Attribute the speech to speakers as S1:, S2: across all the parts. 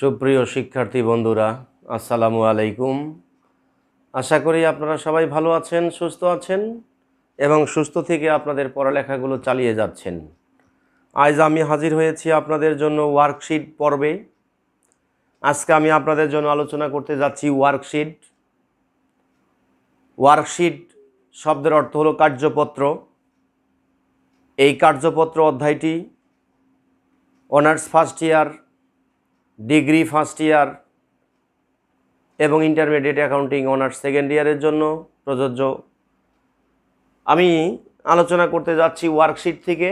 S1: সুপ্রিয় শিক্ষার্থী বন্ধুরা আসসালামু আলাইকুম আশা করি আপনারা সবাই ভালো আছেন সুস্থ আছেন এবং সুস্থ থেকে আপনাদের পড়ালেখাগুলো চালিয়ে যাচ্ছেন আজ আমি হাজির হয়েছি আপনাদের জন্য ওয়ার্কশিট পর্বে আজকে আমি আপনাদের জন্য আলোচনা করতে যাচ্ছি ওয়ার্কশিট ওয়ার্কশিট শব্দের অর্থ হলো কার্যপত্র এই কার্যপত্র অধ্যায়টি honours first year degree first year এবং ইন্টারমিডিয়েট অ্যাকাউন্টিং অনার্স সেকেন্ড ইয়ারের জন্য প্রযোজ্য আমি আলোচনা করতে যাচ্ছি ওয়ার্কশিট থেকে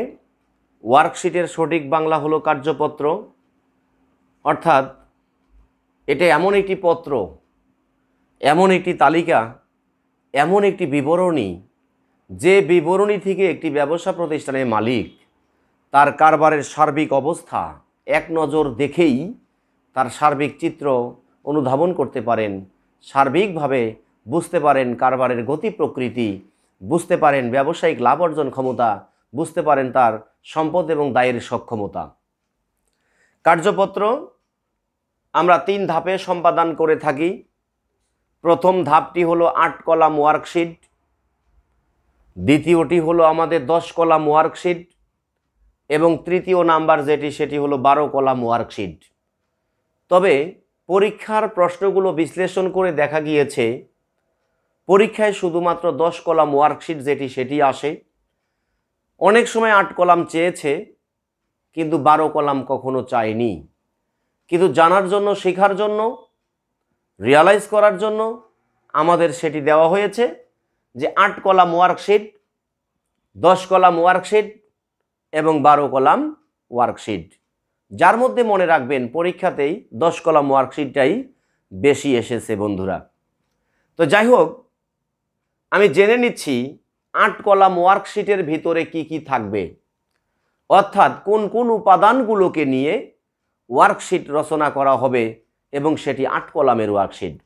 S1: ওয়ার্কশিটের সঠিক বাংলা হলো কার্যপত্র অর্থাৎ এটা এমন একটি পত্র এমন একটি তালিকা এমন একটি বিবরণী যে বিবরণী থেকে একটি ব্যবসা প্রতিষ্ঠানের মালিক তার কারবারের সার্বিক অবস্থা এক নজর দেখেই তার সার্বিক চিত্র অনুধাবন করতে পারেন সার্বিকভাবে বুঝতে পারেন কারবারের গতি প্রকৃতি বুঝতে পারেন ব্যবসায়িক লাভ অর্জন ক্ষমতা বুঝতে পারেন তার সম্পদ এবং দায়ের সক্ষমতা কার্যপত্র আমরা তিন ধাপে সম্পাদন করে থাকি প্রথম ধাপটি হলো আট কলাম ওয়ার্কশিট দ্বিতীয়টি হলো আমাদের দশ কলাম ওয়ার্কশিট এবং তৃতীয় নাম্বার যেটি সেটি হলো বারো কলাম ওয়ার্কশিট তবে পরীক্ষার প্রশ্নগুলো বিশ্লেষণ করে দেখা গিয়েছে পরীক্ষায় শুধুমাত্র দশ কলাম ওয়ার্কশিট যেটি সেটি আসে অনেক সময় আট কলাম চেয়েছে কিন্তু বারো কলাম কখনো চায়নি কিন্তু জানার জন্য শেখার জন্য রিয়ালাইজ করার জন্য আমাদের সেটি দেওয়া হয়েছে যে আট কলাম ওয়ার্কশিট দশ কলাম ওয়ার্কশিট এবং বারো কলাম ওয়ার্কশিট যার মধ্যে মনে রাখবেন পরীক্ষাতেই দশ কলাম ওয়ার্কশিটটাই বেশি এসেছে বন্ধুরা তো যাই হোক আমি জেনে নিচ্ছি আট কলাম ওয়ার্কশিটের ভিতরে কি কি থাকবে অর্থাৎ কোন কোন উপাদানগুলোকে নিয়ে ওয়ার্কশিট রচনা করা হবে এবং সেটি আট কলামের ওয়ার্কশিট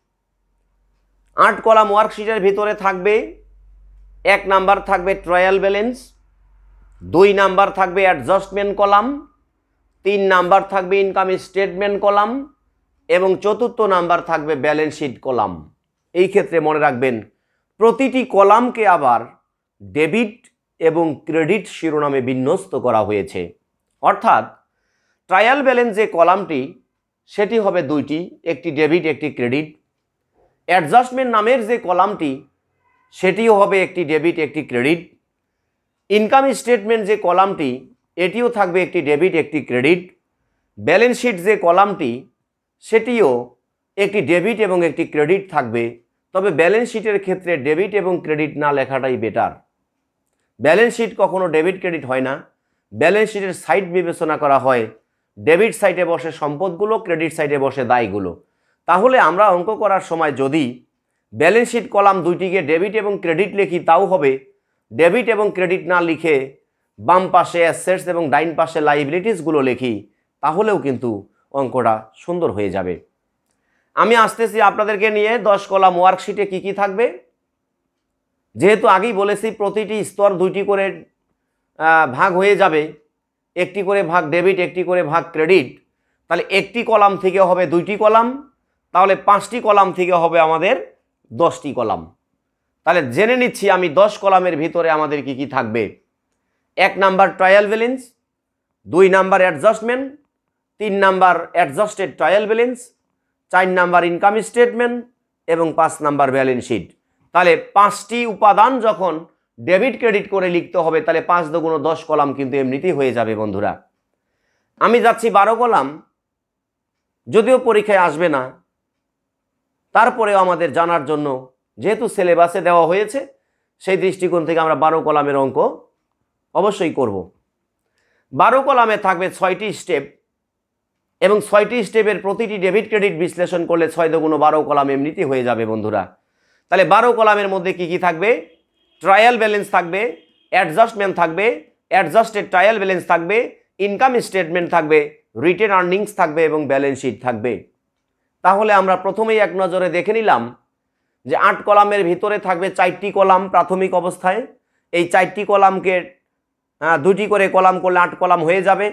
S1: আট কলাম ওয়ার্কশিটের ভিতরে থাকবে এক নাম্বার থাকবে ট্রায়াল ব্যালেন্স দুই নাম্বার থাকবে অ্যাডজাস্টমেন্ট কলাম তিন নাম্বার থাকবে ইনকাম স্টেটমেন্ট কলাম এবং চতুর্থ নাম্বার থাকবে ব্যালেন্স শিট কলাম এই ক্ষেত্রে মনে রাখবেন প্রতিটি কলামকে আবার ডেবিট এবং ক্রেডিট শিরোনামে বিন্যস্ত করা হয়েছে অর্থাৎ ট্রায়াল ব্যালেন্স যে কলামটি সেটি হবে দুইটি একটি ডেবিট একটি ক্রেডিট অ্যাডজাস্টমেন্ট নামের যে কলামটি সেটিও হবে একটি ডেবিট একটি ক্রেডিট ইনকাম স্টেটমেন্ট যে কলামটি এটিও থাকবে একটি ডেবিট একটি ক্রেডিট ব্যালেন্স শিট যে কলামটি সেটিও একটি ডেবিট এবং একটি ক্রেডিট থাকবে তবে ব্যালেন্স শিটের ক্ষেত্রে ডেবিট এবং ক্রেডিট না লেখাটাই বেটার ব্যালেন্স শিট কখনো ডেবিট ক্রেডিট হয় না ব্যালেন্স শিটের সাইড বিবেচনা করা হয় ডেবিট সাইডে বসে সম্পদগুলো ক্রেডিট সাইডে বসে দায়গুলো তাহলে আমরা অঙ্ক করার সময় যদি ব্যালেন্স শিট কলাম দুইটিকে ডেবিট এবং ক্রেডিট লিখি তাও হবে ডেবিট এবং ক্রেডিট না লিখে বাম পাশে অ্যাসেটস এবং ডাইন পাশে লাইবিলিটিসগুলো লিখি তাহলেও কিন্তু অঙ্কটা সুন্দর হয়ে যাবে আমি আসতেছি আপনাদেরকে নিয়ে দশ কলাম ওয়ার্কশিটে কি কি থাকবে যেহেতু আগেই বলেছি প্রতিটি স্তর দুইটি করে ভাগ হয়ে যাবে একটি করে ভাগ ডেবিট একটি করে ভাগ ক্রেডিট তাহলে একটি কলাম থেকে হবে দুইটি কলাম তাহলে পাঁচটি কলাম থেকে হবে আমাদের দশটি কলাম তাহলে জেনে নিচ্ছি আমি দশ কলামের ভিতরে আমাদের কি কি থাকবে এক নাম্বার ট্রায়াল ব্যালেন্স দুই নাম্বার অ্যাডজাস্টমেন্ট তিন নাম্বার অ্যাডজাস্টেড ট্রায়াল ব্যালেন্স চার নাম্বার ইনকাম স্টেটমেন্ট এবং পাঁচ নাম্বার ব্যালেন্স শিট তাহলে পাঁচটি উপাদান যখন ডেবিট ক্রেডিট করে লিখতে হবে তাহলে পাঁচ দুগুণ দশ কলাম কিন্তু এমনিতেই হয়ে যাবে বন্ধুরা আমি যাচ্ছি বারো কলাম যদিও পরীক্ষায় আসবে না তারপরেও আমাদের জানার জন্য যেহেতু সিলেবাসে দেওয়া হয়েছে সেই দৃষ্টিকোণ থেকে আমরা বারো কলামের অঙ্ক অবশ্যই করব। বারো কলামে থাকবে ছয়টি স্টেপ এবং ছয়টি স্টেপের প্রতিটি ডেবিট ক্রেডিট বিশ্লেষণ করলে ছয় দগুণ বারো কলাম এমনিতে হয়ে যাবে বন্ধুরা তাহলে বারো কলামের মধ্যে কি কি থাকবে ট্রায়াল ব্যালেন্স থাকবে অ্যাডজাস্টমেন্ট থাকবে অ্যাডজাস্টেড ট্রায়াল ব্যালেন্স থাকবে ইনকাম স্টেটমেন্ট থাকবে রিটেন আর্নিংস থাকবে এবং ব্যালেন্স শিট থাকবে তাহলে আমরা প্রথমেই এক নজরে দেখে নিলাম যে আট কলামের ভিতরে থাকবে চারটি কলাম প্রাথমিক অবস্থায় এই চারটি কলামকে হ্যাঁ দুটি করে কলাম করলে আট কলাম হয়ে যাবে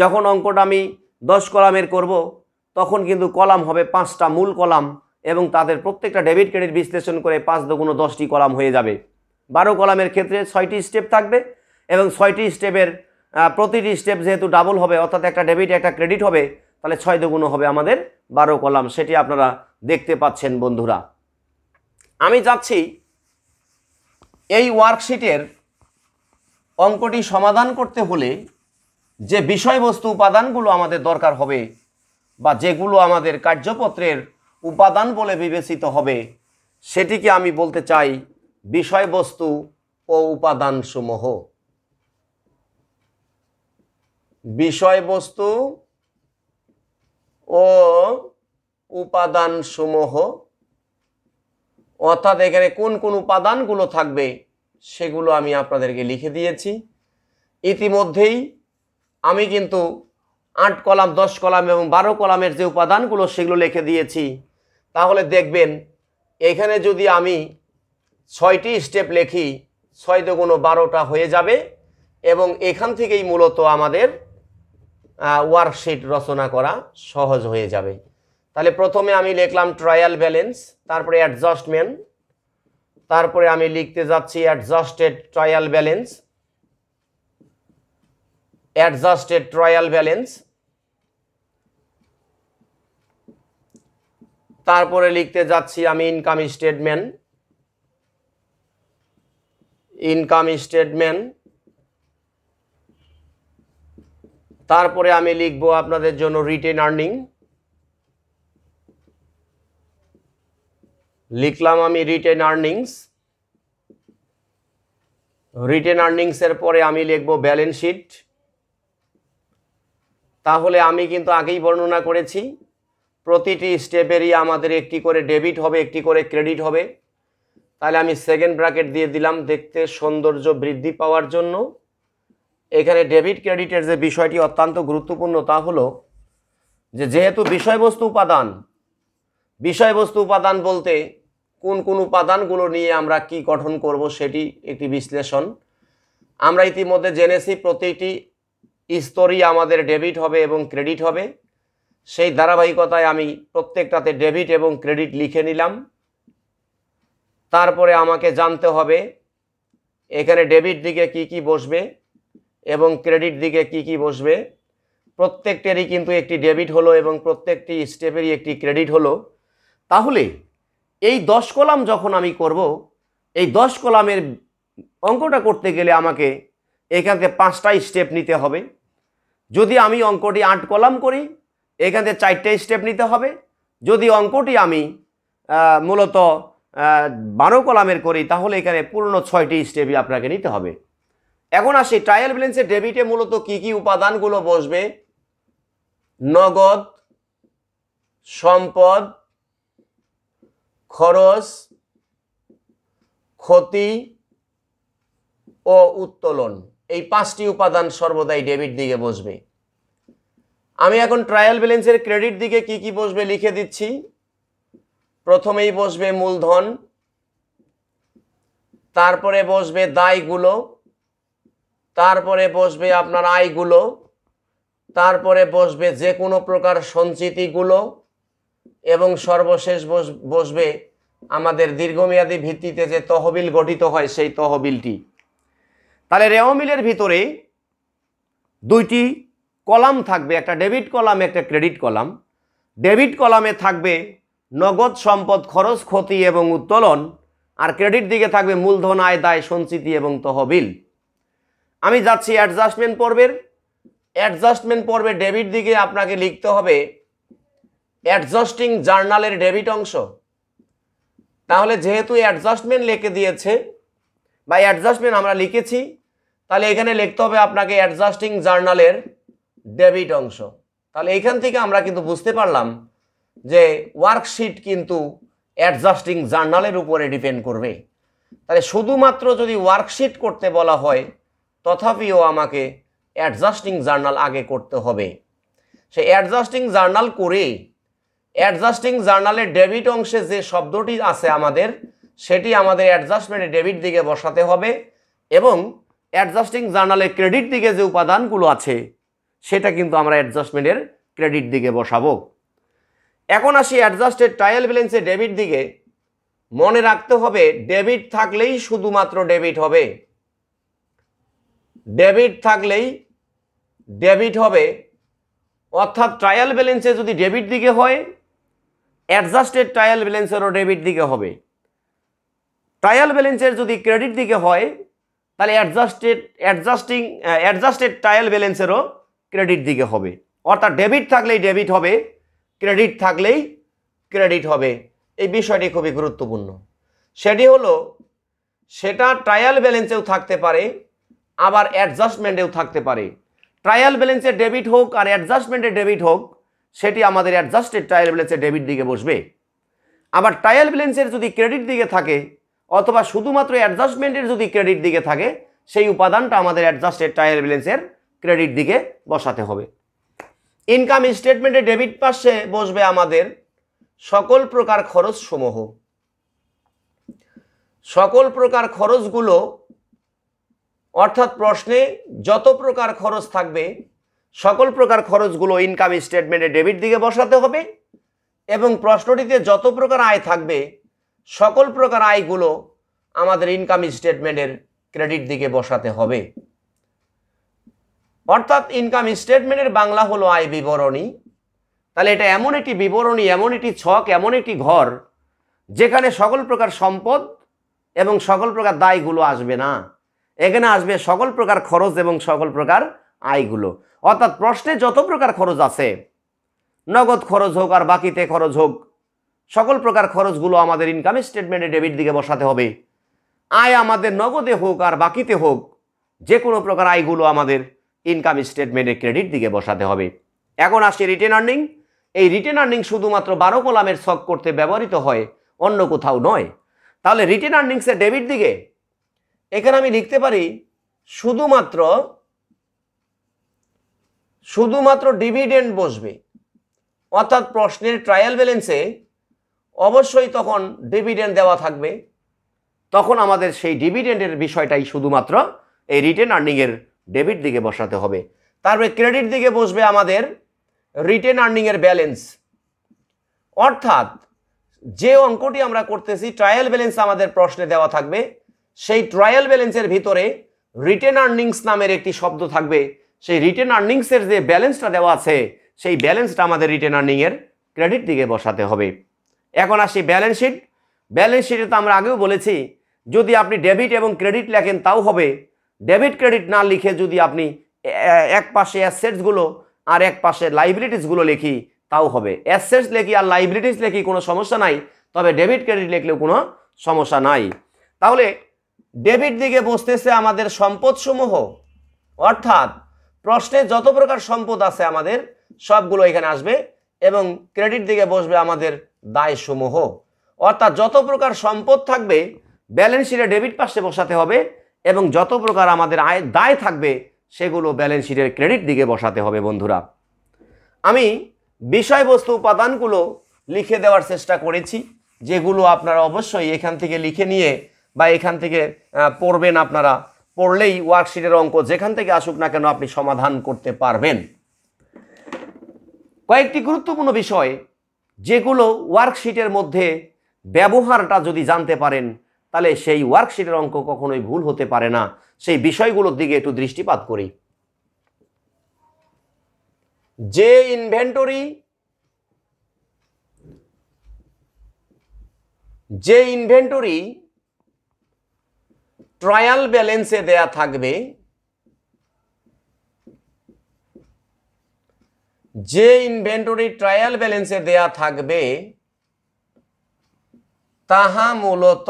S1: যখন অঙ্কটা আমি দশ কলামের করব তখন কিন্তু কলাম হবে পাঁচটা মূল কলাম এবং তাদের প্রত্যেকটা ডেবিট ক্রেডিট বিশ্লেষণ করে পাঁচ দুগুণ দশটি কলাম হয়ে যাবে বারো কলামের ক্ষেত্রে ছয়টি স্টেপ থাকবে এবং ছয়টি স্টেপের প্রতিটি স্টেপ যেহেতু ডাবল হবে অর্থাৎ একটা ডেবিট একটা ক্রেডিট হবে তাহলে ছয় দুগুণ হবে আমাদের বারো কলাম সেটি আপনারা দেখতে পাচ্ছেন বন্ধুরা আমি যাচ্ছি এই ওয়ার্কশিটের অঙ্কটি সমাধান করতে হলে যে বিষয়বস্তু উপাদানগুলো আমাদের দরকার হবে বা যেগুলো আমাদের কার্যপত্রের উপাদান বলে বিবেচিত হবে সেটিকে আমি বলতে চাই বিষয়বস্তু ও উপাদানসমূহ বিষয়বস্তু ও উপাদানসমূহ অর্থাৎ এখানে কোন কোন উপাদানগুলো থাকবে সেগুলো আমি আপনাদেরকে লিখে দিয়েছি ইতিমধ্যেই আমি কিন্তু আট কলাম দশ কলাম এবং বারো কলামের যে উপাদানগুলো সেগুলো লিখে দিয়েছি তাহলে দেখবেন এখানে যদি আমি ছয়টি স্টেপ লেখি ছয় দুগুণ বারোটা হয়ে যাবে এবং এখান থেকেই মূলত আমাদের ওয়ার্কশিট রচনা করা সহজ হয়ে যাবে তাহলে প্রথমে আমি লিখলাম ট্রায়াল ব্যালেন্স তারপরে অ্যাডজাস্টমেন্ট তারপরে আমি লিখতে যাচ্ছি adjusted trial balance adjusted trial balance তারপরে লিখতে যাচ্ছি আমি ইনকাম স্টেটমেন্ট ইনকাম স্টেটমেন্ট তারপরে আমি লিখব আপনাদের জন্য রিটেন আর্নিং লিখলাম আমি রিটেন আর্নিংস রিটেন আর্নিংসের পরে আমি লিখব ব্যালেন্স শিট তাহলে আমি কিন্তু আগেই বর্ণনা করেছি প্রতিটি স্টেপেরই আমাদের একটি করে ডেবিট হবে একটি করে ক্রেডিট হবে তাহলে আমি সেকেন্ড ব্র্যাকেট দিয়ে দিলাম দেখতে সৌন্দর্য বৃদ্ধি পাওয়ার জন্য এখানে ডেবিট ক্রেডিটের যে বিষয়টি অত্যন্ত গুরুত্বপূর্ণ তা হলো যে যেহেতু বিষয়বস্তু উপাদান বিষয়বস্তু উপাদান বলতে কোন কোন উপাদানগুলো নিয়ে আমরা কি গঠন করব সেটি একটি বিশ্লেষণ আমরা ইতিমধ্যে জেনেছি প্রতিটি স্তরই আমাদের ডেবিট হবে এবং ক্রেডিট হবে সেই ধারাবাহিকতায় আমি প্রত্যেকটাতে ডেবিট এবং ক্রেডিট লিখে নিলাম তারপরে আমাকে জানতে হবে এখানে ডেবিট দিকে কি কি বসবে এবং ক্রেডিট দিকে কি কি বসবে প্রত্যেকটেরই কিন্তু একটি ডেবিট হলো এবং প্রত্যেকটি স্টেপেরই একটি ক্রেডিট হলো তাহলে এই দশ কলাম যখন আমি করব এই দশ কলামের অঙ্কটা করতে গেলে আমাকে এখান থেকে পাঁচটা স্টেপ নিতে হবে যদি আমি অঙ্কটি আট কলাম করি এখান থেকে চারটে স্টেপ নিতে হবে যদি অঙ্কটি আমি মূলত বারো কলামের করি তাহলে এখানে পূর্ণ ছয়টি স্টেপই আপনাকে নিতে হবে এখন আসি ট্রায়াল ব্যালেন্সের ডেবিটে মূলত কি কি উপাদানগুলো বসবে নগদ সম্পদ খরচ ক্ষতি ও উত্তোলন এই পাঁচটি উপাদান সর্বদাই ডেবিট দিকে বসবে আমি এখন ট্রায়াল ব্যালেন্সের ক্রেডিট দিকে কি কি বসবে লিখে দিচ্ছি প্রথমেই বসবে মূলধন তারপরে বসবে দায়গুলো তারপরে বসবে আপনার আয়গুলো তারপরে বসবে যে কোনো প্রকার সঞ্চিতিগুলো এবং সর্বশেষ বসবে আমাদের দীর্ঘমেয়াদী ভিত্তিতে যে তহবিল গঠিত হয় সেই তহবিলটি তাহলে রেওমিলের ভিতরে দুইটি কলাম থাকবে একটা ডেবিট কলাম একটা ক্রেডিট কলাম ডেবিট কলামে থাকবে নগদ সম্পদ খরচ ক্ষতি এবং উত্তোলন আর ক্রেডিট দিকে থাকবে মূলধন আয় দায় সঞ্চিতি এবং তহবিল আমি যাচ্ছি অ্যাডজাস্টমেন্ট পর্বের অ্যাডজাস্টমেন্ট পর্বে ডেবিট দিকে আপনাকে লিখতে হবে অ্যাডজাস্টিং জার্নালের ডেবিট অংশ তাহলে যেহেতু অ্যাডজাস্টমেন্ট লিখে দিয়েছে বা অ্যাডজাস্টমেন্ট আমরা লিখেছি তাহলে এখানে লিখতে হবে আপনাকে অ্যাডজাস্টিং জার্নালের ডেবিট অংশ তাহলে এইখান থেকে আমরা কিন্তু বুঝতে পারলাম যে ওয়ার্কশিট কিন্তু অ্যাডজাস্টিং জার্নালের উপরে ডিপেন্ড করবে তাহলে শুধুমাত্র যদি ওয়ার্কশিট করতে বলা হয় তথাপিও আমাকে অ্যাডজাস্টিং জার্নাল আগে করতে হবে সে অ্যাডজাস্টিং জার্নাল করে অ্যাডজাস্টিং জার্নালে ডেবিট অংশে যে শব্দটি আছে আমাদের সেটি আমাদের অ্যাডজাস্টমেন্টে ডেবিট দিকে বসাতে হবে এবং অ্যাডজাস্টিং জার্নালে ক্রেডিট দিকে যে উপাদানগুলো আছে সেটা কিন্তু আমরা অ্যাডজাস্টমেন্টের ক্রেডিট দিকে বসাবো এখন আসি অ্যাডজাস্টেড ট্রায়াল ব্যালেন্সে ডেবিট দিকে মনে রাখতে হবে ডেবিট থাকলেই শুধুমাত্র ডেবিট হবে ডেবিট থাকলেই ডেবিট হবে অর্থাৎ ট্রায়াল ব্যালেন্সে যদি ডেবিট দিকে হয় অ্যাডজাস্টেড ট্রায়াল ব্যালেন্সেরও ডেবিট দিকে হবে ট্রায়াল ব্যালেন্সের যদি ক্রেডিট দিকে হয় তাহলে অ্যাডজাস্টেড অ্যাডজাস্টিং অ্যাডজাস্টেড ট্রায়াল ব্যালেন্সেরও ক্রেডিট দিকে হবে অর্থাৎ ডেবিট থাকলেই ডেবিট হবে ক্রেডিট থাকলেই ক্রেডিট হবে এই বিষয়টি খুবই গুরুত্বপূর্ণ সেটি হলো সেটা ট্রায়াল ব্যালেন্সেও থাকতে পারে আবার অ্যাডজাস্টমেন্টেও থাকতে পারে ট্রায়াল ব্যালেন্সে ডেবিট হোক আর অ্যাডজাস্টমেন্টে ডেবিট হোক সেটি আমাদের অ্যাডজাস্টেড ট্রায়াল ব্যালেন্সে ডেবিট দিকে বসবে আবার ট্রায়াল ব্যালেন্সের যদি ক্রেডিট দিকে থাকে অথবা শুধুমাত্র অ্যাডজাস্টমেন্টের যদি ক্রেডিট দিকে থাকে সেই উপাদানটা আমাদের অ্যাডজাস্টেড ট্রায়াল ব্যালেন্সের ক্রেডিট দিকে বসাতে হবে ইনকাম স্টেটমেন্টে ডেবিট পাশে বসবে আমাদের সকল প্রকার খরচ সমূহ সকল প্রকার খরচগুলো অর্থাৎ প্রশ্নে যত প্রকার খরচ থাকবে সকল প্রকার খরচগুলো ইনকাম স্টেটমেন্টে ডেবিট দিকে বসাতে হবে এবং প্রশ্নটিতে যত প্রকার আয় থাকবে সকল প্রকার আয়গুলো আমাদের ইনকাম স্টেটমেন্টের ক্রেডিট দিকে বসাতে হবে অর্থাৎ ইনকাম স্টেটমেন্টের বাংলা হলো আয় বিবরণী তাহলে এটা এমন একটি বিবরণী এমন একটি ছক এমন একটি ঘর যেখানে সকল প্রকার সম্পদ এবং সকল প্রকার দায়গুলো আসবে না এখানে আসবে সকল প্রকার খরচ এবং সকল প্রকার আয়গুলো অর্থাৎ প্রশ্নে যত প্রকার খরচ আছে নগদ খরচ হোক আর বাকিতে খরচ হোক সকল প্রকার খরচগুলো আমাদের ইনকাম স্টেটমেন্টে ডেবিট দিকে বসাতে হবে আয় আমাদের নগদে হোক আর বাকিতে হোক যে কোনো প্রকার আয়গুলো আমাদের ইনকাম স্টেটমেন্টে ক্রেডিট দিকে বসাতে হবে এখন আসছে রিটেন আর্নিং এই রিটেন আর্নিং শুধুমাত্র বারো কলামের শখ করতে ব্যবহৃত হয় অন্য কোথাও নয় তাহলে রিটেন আর্নিংসের ডেবিট দিকে এখানে আমি লিখতে পারি শুধুমাত্র শুধুমাত্র ডিভিডেন্ড বসবে অর্থাৎ প্রশ্নের ট্রায়াল ব্যালেন্সে অবশ্যই তখন ডিভিডেন্ড দেওয়া থাকবে তখন আমাদের সেই ডিভিডেন্ডের বিষয়টাই শুধুমাত্র এই রিটেন আর্নিংয়ের ডেবিট দিকে বসাতে হবে তারপরে ক্রেডিট দিকে বসবে আমাদের রিটেন আর্নিংয়ের ব্যালেন্স অর্থাৎ যে অঙ্কটি আমরা করতেছি ট্রায়াল ব্যালেন্স আমাদের প্রশ্নে দেওয়া থাকবে সেই ট্রায়াল ব্যালেন্সের ভিতরে রিটেন আর্নিংস নামের একটি শব্দ থাকবে সেই রিটেন আর্নিংসের যে ব্যালেন্সটা দেওয়া আছে সেই ব্যালেন্সটা আমাদের রিটেন আর্নিংয়ের ক্রেডিট দিকে বসাতে হবে এখন আসি ব্যালেন্স শিট ব্যালেন্স শিটে তো আমরা আগেও বলেছি যদি আপনি ডেবিট এবং ক্রেডিট লেখেন তাও হবে ডেবিট ক্রেডিট না লিখে যদি আপনি এক পাশে অ্যাসেটসগুলো আর এক পাশে লাইবিলিটিসগুলো লিখি তাও হবে অ্যাসেটস লেখি আর লাইবিলিটিস লেখি কোনো সমস্যা নাই তবে ডেবিট ক্রেডিট লিখলে কোনো সমস্যা নাই তাহলে ডেবিট দিকে বসতেছে আমাদের সম্পদসমূহ অর্থাৎ প্রশ্নে যত প্রকার সম্পদ আছে আমাদের সবগুলো এখানে আসবে এবং ক্রেডিট দিকে বসবে আমাদের দায়সমূহ অর্থাৎ যত প্রকার সম্পদ থাকবে ব্যালেন্স শিটে ডেবিট পাশে বসাতে হবে এবং যত প্রকার আমাদের আয় দায় থাকবে সেগুলো ব্যালেন্স শিটের ক্রেডিট দিকে বসাতে হবে বন্ধুরা আমি বিষয়বস্তু উপাদানগুলো লিখে দেওয়ার চেষ্টা করেছি যেগুলো আপনারা অবশ্যই এখান থেকে লিখে নিয়ে বা এখান থেকে পড়বেন আপনারা পড়লেই ওয়ার্কশিটের অঙ্ক যেখান থেকে আসুক না কেন আপনি সমাধান করতে পারবেন কয়েকটি গুরুত্বপূর্ণ বিষয় যেগুলো ওয়ার্কশিটের মধ্যে ব্যবহারটা যদি জানতে পারেন তাহলে সেই ওয়ার্কশিটের অঙ্ক কখনোই ভুল হতে পারে না সেই বিষয়গুলোর দিকে একটু দৃষ্টিপাত করি যে ইনভেন্টরি যে ইনভেন্টরি ট্রায়াল ব্যালেন্সে দেয়া থাকবে যে ইনভেন্টরি ট্রায়াল ব্যালেন্সে দেয়া থাকবে তাহা মূলত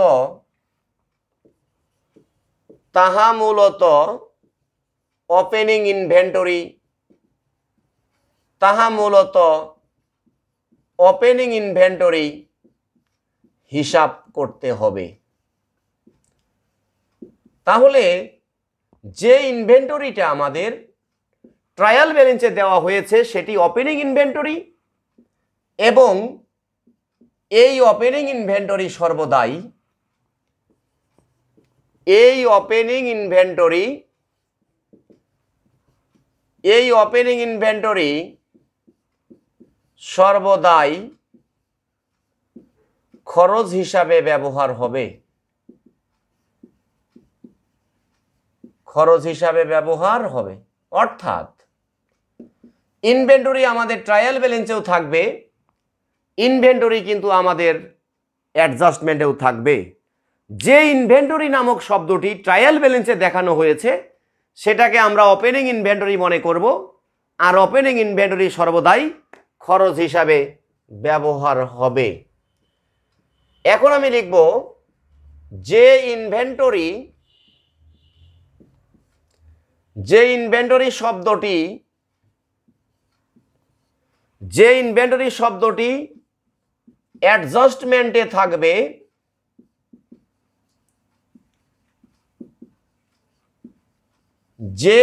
S1: তাহা মূলত ওপেনিং ইনভেন্টরি তাহা মূলত ওপেনিং ইনভেন্টরি হিসাব করতে হবে তাহলে যে ইনভেন্টরিটা আমাদের ট্রায়াল ব্যালেন্সে দেওয়া হয়েছে সেটি ওপেনিং ইনভেন্টরি এবং এই ওপেনিং ইনভেন্টরি সর্বদাই এই ওপেনিং ইনভেন্টরি এই ওপেনিং ইনভেন্টরি সর্বদাই খরচ হিসাবে ব্যবহার হবে খরচ হিসাবে ব্যবহার হবে অর্থাৎ ইনভেন্টরি আমাদের ট্রায়াল ব্যালেন্সেও থাকবে ইনভেন্টরি কিন্তু আমাদের অ্যাডজাস্টমেন্টেও থাকবে যে ইনভেন্টরি নামক শব্দটি ট্রায়াল ব্যালেন্সে দেখানো হয়েছে সেটাকে আমরা ওপেনিং ইনভেন্টরি মনে করব আর ওপেনিং ইনভেন্টরি সর্বদাই খরচ হিসাবে ব্যবহার হবে এখন আমি লিখব যে ইনভেন্টরি যে ইনভেন্টরি শব্দটি যে ইনভেন্টরি শব্দটি অ্যাডজাস্টমেন্টে থাকবে যে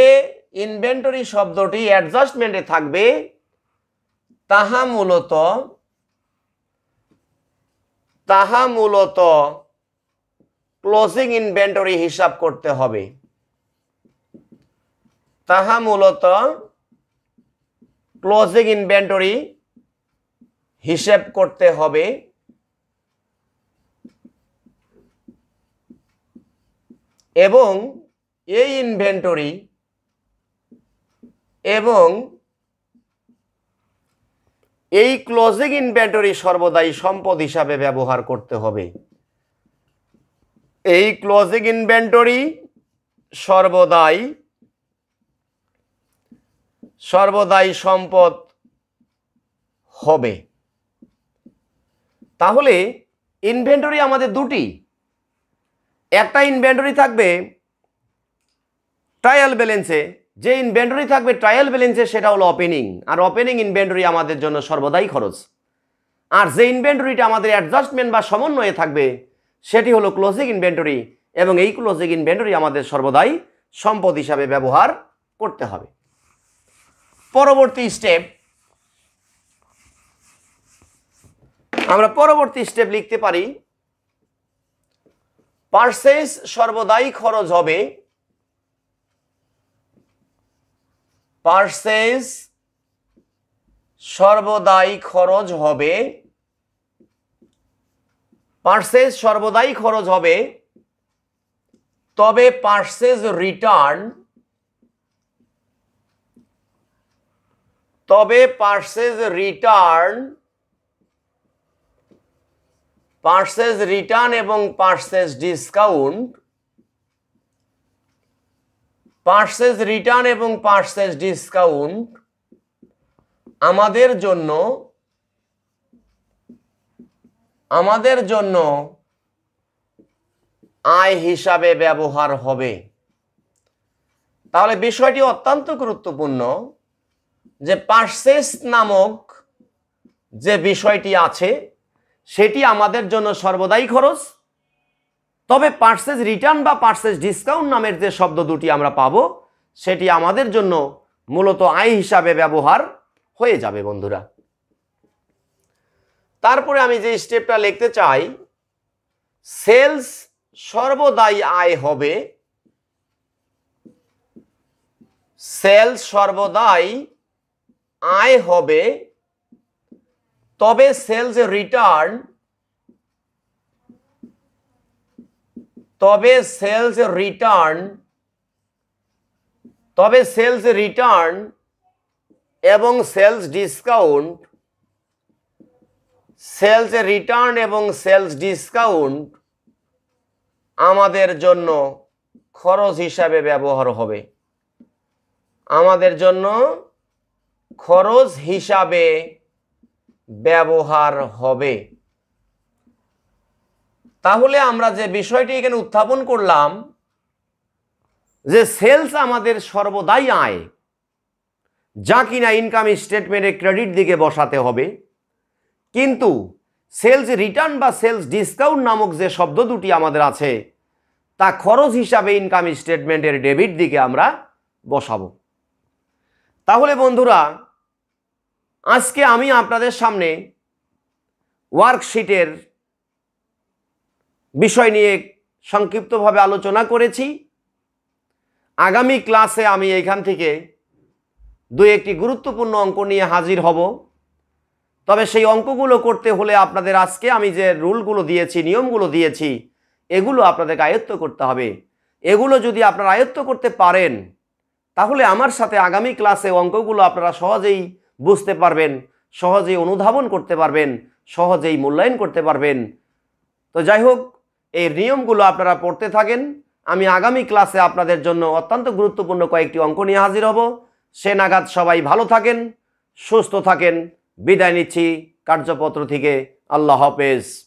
S1: ইনভেন্টরি শব্দটি অ্যাডজাস্টমেন্টে থাকবে তাহা মূলত তাহা মূলত ক্লোজিং ইনভেন্টরি হিসাব করতে হবে তাহা মূলত ক্লোজিং ইনভেন্টরি হিসেব করতে হবে এবং এই ইনভেন্টরি এবং এই ক্লোজিং ইনভেন্টরি সর্বদাই সম্পদ হিসাবে ব্যবহার করতে হবে এই ক্লোজিং ইনভেন্টরি সর্বদাই সর্বদাই সম্পদ হবে তাহলে ইনভেন্টরি আমাদের দুটি একটা ইনভেন্টরি থাকবে ট্রায়াল ব্যালেন্সে যে ইনভেন্টরি থাকবে ট্রায়াল ব্যালেন্সে সেটা হলো ওপেনিং আর ওপেনিং ইনভেন্টরি আমাদের জন্য সর্বদাই খরচ আর যে ইনভেন্টরিটা আমাদের অ্যাডজাস্টমেন্ট বা সমন্বয়ে থাকবে সেটি হলো ক্লোজিং ইনভেন্টরি এবং এই ক্লোজিং ইনভেন্টরি আমাদের সর্বদাই সম্পদ হিসাবে ব্যবহার করতে হবে পরবর্তী স্টেপ আমরা পরবর্তী স্টেপ লিখতে পারি পার্সেস সর্বদাই খরচ হবে পার্সেস সর্বদাই খরচ হবে পার্সেস সর্বদাই খরচ হবে তবে পার্সেস রিটার্ন তবে পার্সেজ রিটার্ন পার্সেজ রিটার্ন এবং পার্সেজ ডিসকাউন্ট পার্সেজ রিটার্ন এবং পার্সেজ ডিসকাউন্ট আমাদের জন্য আমাদের জন্য আয় হিসাবে ব্যবহার হবে তাহলে বিষয়টি অত্যন্ত গুরুত্বপূর্ণ যে পার্সেস নামক যে বিষয়টি আছে সেটি আমাদের জন্য সর্বদাই খরচ তবে পার্সেস রিটার্ন বা পার্সেস ডিসকাউন্ট নামের যে শব্দ দুটি আমরা পাবো সেটি আমাদের জন্য মূলত আয় হিসাবে ব্যবহার হয়ে যাবে বন্ধুরা তারপরে আমি যে স্টেপটা লিখতে চাই সেলস সর্বদাই আয় হবে সেলস সর্বদাই আয় হবে তবে সেলস রিটার্ন তবে সেলস রিটার্ন তবে সেলস রিটার্ন এবং সেলস ডিসকাউন্ট সেলস রিটার্ন এবং সেলস ডিসকাউন্ট আমাদের জন্য খরচ হিসাবে ব্যবহার হবে আমাদের জন্য খরচ হিসাবে ব্যবহার হবে তাহলে আমরা যে বিষয়টি এখানে উত্থাপন করলাম যে সেলস আমাদের সর্বদাই আয় যা কিনা ইনকাম স্টেটমেন্টে ক্রেডিট দিকে বসাতে হবে কিন্তু সেলস রিটার্ন বা সেলস ডিসকাউন্ট নামক যে শব্দ দুটি আমাদের আছে তা খরচ হিসাবে ইনকাম স্টেটমেন্টের ডেবিট দিকে আমরা বসাবো তাহলে বন্ধুরা আজকে আমি আপনাদের সামনে ওয়ার্কশিটের বিষয় নিয়ে সংক্ষিপ্তভাবে আলোচনা করেছি আগামী ক্লাসে আমি এইখান থেকে দু একটি গুরুত্বপূর্ণ অঙ্ক নিয়ে হাজির হব তবে সেই অঙ্কগুলো করতে হলে আপনাদের আজকে আমি যে রুলগুলো দিয়েছি নিয়মগুলো দিয়েছি এগুলো আপনাদেরকে আয়ত্ত করতে হবে এগুলো যদি আপনারা আয়ত্ত করতে পারেন তাহলে আমার সাথে আগামী ক্লাসে অঙ্কগুলো আপনারা সহজেই বুঝতে পারবেন সহজেই অনুধাবন করতে পারবেন সহজেই মূল্যায়ন করতে পারবেন তো যাই হোক এই নিয়মগুলো আপনারা পড়তে থাকেন আমি আগামী ক্লাসে আপনাদের জন্য অত্যন্ত গুরুত্বপূর্ণ কয়েকটি অঙ্ক নিয়ে হাজির হব সে নাগাদ সবাই ভালো থাকেন সুস্থ থাকেন বিদায় নিচ্ছি কার্যপত্র থেকে আল্লাহ হাফেজ